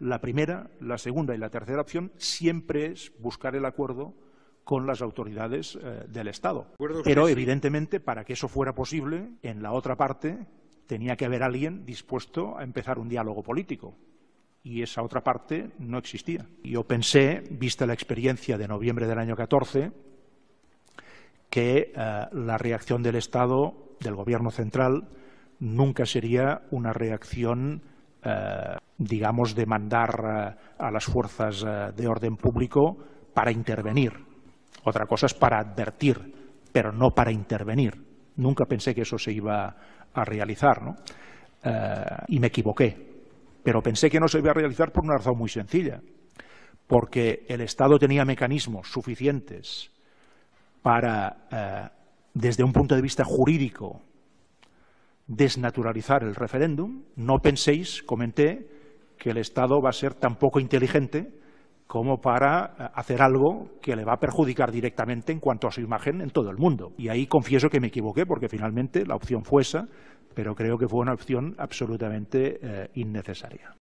La primera, la segunda y la tercera opción siempre es buscar el acuerdo con las autoridades eh, del Estado. Pero evidentemente, para que eso fuera posible, en la otra parte tenía que haber alguien dispuesto a empezar un diálogo político. Y esa otra parte no existía. Yo pensé, vista la experiencia de noviembre del año 14, que eh, la reacción del Estado, del Gobierno central, nunca sería una reacción eh, digamos, demandar eh, a las fuerzas eh, de orden público para intervenir. Otra cosa es para advertir, pero no para intervenir. Nunca pensé que eso se iba a realizar, ¿no? Eh, y me equivoqué. Pero pensé que no se iba a realizar por una razón muy sencilla, porque el Estado tenía mecanismos suficientes para, desde un punto de vista jurídico, desnaturalizar el referéndum. No penséis, comenté, que el Estado va a ser tan poco inteligente como para eh, hacer algo que le va a perjudicar directamente en cuanto a su imagen en todo el mundo. Y ahí confieso que me equivoqué, porque finalmente la opción fue esa, pero creo que fue una opción absolutamente eh, innecesaria.